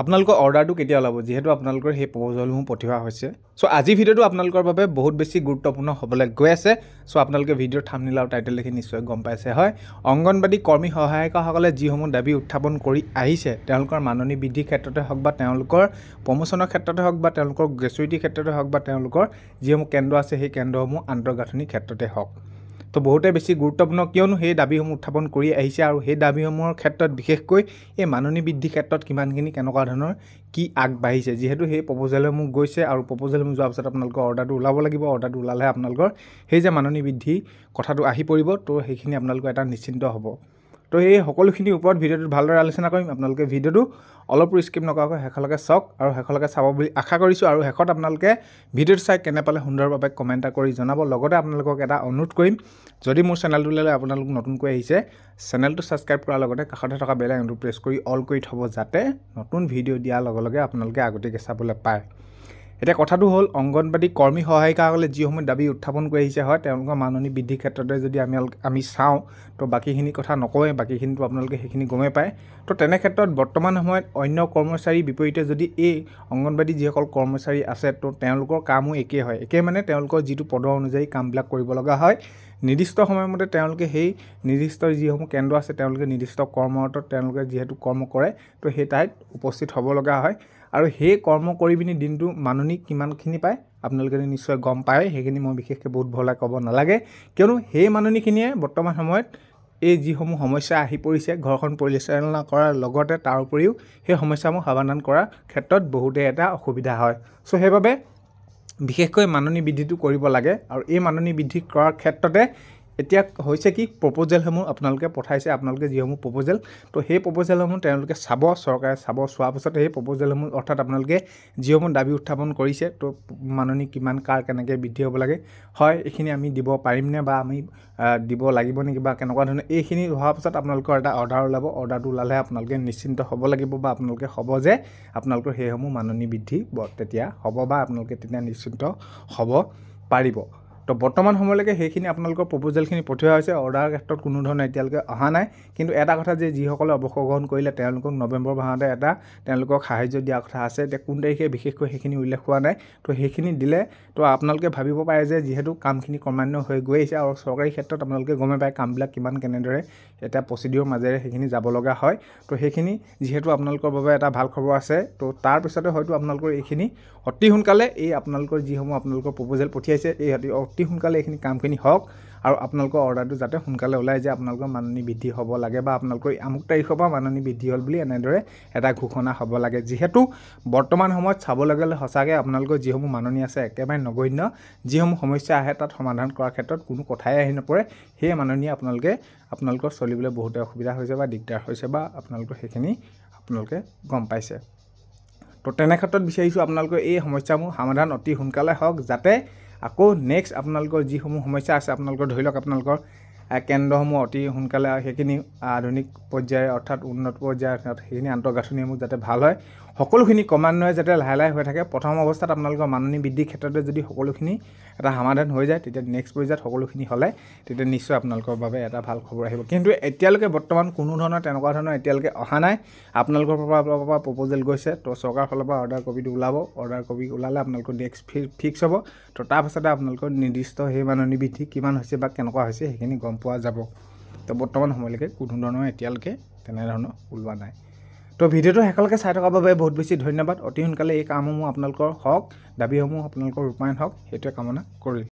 আপোনালোকৰ অৰ্ডাৰটো কেতিয়া ওলাব যিহেতু আপোনালোকৰ সেই প্ৰপ'জেলসমূহ পঠিওৱা হৈছে চ' আজি ভিডিঅ'টো আপোনালোকৰ বাবে বহুত বেছি গুৰুত্বপূৰ্ণ হ'বলৈ গৈ আছে চ' আপোনালোকে ভিডিঅ'ৰ থামনিল আৰু টাইটেল দেখি নিশ্চয় গম পাইছে হয় অংগনবাদী কৰ্মী সহায়িকাসকলে যিসমূহ দাবী উত্থাপন কৰি আহিছে তেওঁলোকৰ মাননী বৃদ্ধিৰ ক্ষেত্ৰতে হওক বা তেওঁলোকৰ প্ৰমোশ্যনৰ ক্ষেত্ৰতে হওক বা তেওঁলোকৰ গ্ৰেচুইটিৰ ক্ষেত্ৰতে হওক বা তেওঁলোকৰ যিসমূহ কেন্দ্ৰ আছে সেই কেন্দ্ৰসমূহ আন্তঃগাঁথনিৰ ক্ষেত্ৰতে হওক তো বহুতে বেছি গুৰুত্বপূৰ্ণ কিয়নো সেই দাবীসমূহ উত্থাপন কৰি আহিছে আৰু সেই দাবীসমূহৰ ক্ষেত্ৰত বিশেষকৈ এই মাননি বৃদ্ধিৰ ক্ষেত্ৰত কিমানখিনি কেনেকুৱা ধৰণৰ কি আগবাঢ়িছে যিহেতু সেই প্ৰপ'জেলসমূহ গৈছে আৰু প্ৰপ'জেলসমূহ যোৱাৰ পিছত আপোনালোকৰ অৰ্ডাৰটো ওলাব লাগিব অৰ্ডাৰটো ওলালেহে আপোনালোকৰ সেই যে মাননি বৃদ্ধি কথাটো আহি পৰিব তো সেইখিনি আপোনালোকৰ এটা নিশ্চিন্ত হ'ব তো এই সকলোখিনিৰ ওপৰত ভিডিঅ'টোত ভালদৰে আলোচনা কৰিম আপোনালোকে ভিডিঅ'টো অলপো স্কিপ নকৰাকৈ শেষলৈকে চাওক আৰু শেষলৈকে চাব বুলি আশা কৰিছোঁ আৰু শেষত আপোনালোকে ভিডিঅ'টো চাই কেনে পালে সুন্দৰভাৱে কমেণ্ট এটা কৰি জনাব লগতে আপোনালোকক এটা অনুৰোধ কৰিম যদি মোৰ চেনেলটোলৈ আপোনালোক নতুনকৈ আহিছে চেনেলটো ছাবস্ক্ৰাইব কৰাৰ লগতে কাষতে থকা বেল আইকনটো প্ৰেছ কৰি অল কৰি থ'ব যাতে নতুন ভিডিঅ' দিয়াৰ লগে লগে আপোনালোকে আগতীয়াকৈ চাবলৈ পায় এতিয়া কথাটো হ'ল অংগনবাদী কৰ্মী সহায়িকাসকলে যিসমূহ দাবী উত্থাপন কৰি আহিছে হয় তেওঁলোকৰ মাননি বৃদ্ধিৰ ক্ষেত্ৰতে যদি আমি আমি চাওঁ তো বাকীখিনি কথা নকওঁৱে বাকীখিনিতো আপোনালোকে সেইখিনি গমেই পায় তো তেনে ক্ষেত্ৰত বৰ্তমান সময়ত অন্য কৰ্মচাৰীৰ বিপৰীতে যদি এই অংগনবাদী যিসকল কৰ্মচাৰী আছে তো তেওঁলোকৰ কামো একেই হয় একেই মানে তেওঁলোকৰ যিটো পদৰ অনুযায়ী কামবিলাক কৰিব লগা হয় নিৰ্দিষ্ট সময়মতে তেওঁলোকে সেই নিৰ্দিষ্ট যিসমূহ কেন্দ্ৰ আছে তেওঁলোকে নিৰ্দিষ্ট কৰ্মৰত তেওঁলোকে যিহেতু কৰ্ম কৰে তো সেই ঠাইত উপস্থিত হ'ব লগা হয় আৰু সেই কৰ্ম কৰি পিনি দিনটো মাননি কিমানখিনি পায় আপোনালোকে নিশ্চয় গম পায় সেইখিনি মই বিশেষকৈ বহুত ভৰলাই ক'ব নালাগে কিয়নো সেই মাননিখিনিয়ে বৰ্তমান সময়ত এই যিসমূহ সমস্যা আহি পৰিছে ঘৰখন পৰিচালনা কৰাৰ লগতে তাৰ উপৰিও সেই সমস্যাসমূহ সমাধান কৰাৰ ক্ষেত্ৰত বহুতে এটা অসুবিধা হয় চ' সেইবাবে বিশেষকৈ মাননি বৃদ্ধিটো কৰিব লাগে আৰু এই মাননি বৃদ্ধি কৰাৰ ক্ষেত্ৰতে এতিয়া হৈছে কি প্ৰপ'জেলসমূহ আপোনালোকে পঠাইছে আপোনালোকে যিসমূহ প্ৰপ'জেল তো সেই প্ৰপ'জেলসমূহ তেওঁলোকে চাব চৰকাৰে চাব চোৱাৰ পাছত সেই প্ৰপ'জেলসমূহ অৰ্থাৎ আপোনালোকে যিসমূহ দাবী উত্থাপন কৰিছে তো মাননী কিমান কাৰ কেনেকৈ বৃদ্ধি হ'ব লাগে হয় এইখিনি আমি দিব পাৰিমনে বা আমি দিব লাগিব নেকি বা কেনেকুৱা ধৰণে এইখিনি হোৱাৰ পাছত আপোনালোকৰ এটা অৰ্ডাৰ ওলাব অৰ্ডাৰটো ওলালে আপোনালোকে নিশ্চিন্ত হ'ব লাগিব বা আপোনালোকে হ'ব যে আপোনালোকৰ সেইসমূহ মাননি বৃদ্ধি তেতিয়া হ'ব বা আপোনালোকে তেতিয়া নিশ্চিন্ত হ'ব পাৰিব তো বৰ্তমান সময়লৈকে সেইখিনি আপোনালোকৰ প্ৰপ'জেলখিনি পঠিওৱা হৈছে অৰ্ডাৰৰ ক্ষেত্ৰত কোনো ধৰণৰ এতিয়ালৈকে অহা নাই কিন্তু এটা কথা যে যিসকলে অৱসৰ গ্ৰহণ কৰিলে তেওঁলোকক নৱেম্বৰ মাহতে এটা তেওঁলোকক সাহাৰ্য দিয়াৰ কথা আছে এতিয়া কোন তাৰিখে বিশেষকৈ সেইখিনি উল্লেখ হোৱা নাই তো সেইখিনি দিলে তো আপোনালোকে ভাবিব পাৰে যে যিহেতু কামখিনি ক্ৰমান্বয় হৈ গৈ আহিছে আৰু চৰকাৰী ক্ষেত্ৰত আপোনালোকে গমেই পায় কামবিলাক কিমান কেনেদৰে এটা প্ৰচিডিঅ'ৰ মাজেৰে সেইখিনি যাব লগা হয় তো সেইখিনি যিহেতু আপোনালোকৰ বাবে এটা ভাল খবৰ আছে তো তাৰপিছতে হয়তো আপোনালোকৰ এইখিনি অতি সোনকালে এই আপোনালোকৰ যিসমূহ আপোনালোকৰ প্ৰপ'জেল পঠিয়াইছে এই অতি সোনকালে এইখিনি কামখিনি হওক আৰু আপোনালোকৰ অৰ্ডাৰটো যাতে সোনকালে ওলাই যায় আপোনালোকৰ মাননি বৃদ্ধি হ'ব লাগে বা আপোনালোকৰ আমুক তাৰিখৰ পৰা মাননি বৃদ্ধি হ'ল বুলি এনেদৰে এটা ঘোষণা হ'ব লাগে যিহেতু বৰ্তমান সময়ত চাবলৈ গ'লে সঁচাকৈ আপোনালোকৰ যিসমূহ মাননি আছে একেবাৰে নগণ্য যিসমূহ সমস্যা আহে তাত সমাধান কৰাৰ ক্ষেত্ৰত কোনো কথাই আহি নপৰে সেই মাননি আপোনালোকে আপোনালোকৰ চলিবলৈ বহুতে অসুবিধা হৈছে বা দিগদাৰ হৈছে বা আপোনালোকৰ সেইখিনি আপোনালোকে গম পাইছে তো তেনে ক্ষেত্ৰত বিচাৰিছোঁ আপোনালোকৰ এই সমস্যাসমূহ সমাধান অতি সোনকালে হওক যাতে আকৌ নেক্সট আপোনালোকৰ যিসমূহ সমস্যা আছে আপোনালোকৰ ধৰি লওক আপোনালোকৰ কেন্দ্ৰসমূহ অতি সোনকালে সেইখিনি আধুনিক পৰ্যায়ৰ অৰ্থাৎ উন্নত পৰ্যায়ৰ সেইখিনি আন্তঃগাঁথনিসমূহ যাতে ভাল হয় সকলোখিনি ক্ৰমান্বয়ে যাতে লাহে লাহে হৈ থাকে প্ৰথম অৱস্থাত আপোনালোকৰ মাননি বৃদ্ধিৰ ক্ষেত্ৰতে যদি সকলোখিনি এটা সমাধান হৈ যায় তেতিয়া নেক্সট পৰ্যায়ত সকলোখিনি হ'লে তেতিয়া নিশ্চয় আপোনালোকৰ বাবে এটা ভাল খবৰ আহিব কিন্তু এতিয়ালৈকে বৰ্তমান কোনো ধৰণৰ তেনেকুৱা ধৰণৰ এতিয়ালৈকে অহা নাই আপোনালোকৰ ফালৰ পৰা প্ৰপ'জেল গৈছে তো চৰকাৰৰ ফালৰ পৰা অৰ্ডাৰ কপিটো ওলাব অৰ্ডাৰ কপি ওলালে আপোনালোকৰ নেক্সট ফিক্স হ'ব তো তাৰপাছতে আপোনালোকৰ নিৰ্দিষ্ট সেই মাননি বৃদ্ধি কিমান হৈছে বা কেনেকুৱা হৈছে সেইখিনি গম পোৱা যাব তো বৰ্তমান সময়লৈকে কোনো ধৰণৰ এতিয়ালৈকে তেনেধৰণৰ ওলোৱা নাই তো ভিডিঅ'টো শেষলৈকে চাই থকাৰ বাবে বহুত বেছি ধন্যবাদ অতি সোনকালে এই কামসমূহ আপোনালোকৰ হওক দাবীসমূহ আপোনালোকৰ ৰূপায়ণ হওক সেইটোৱে কামনা কৰিলোঁ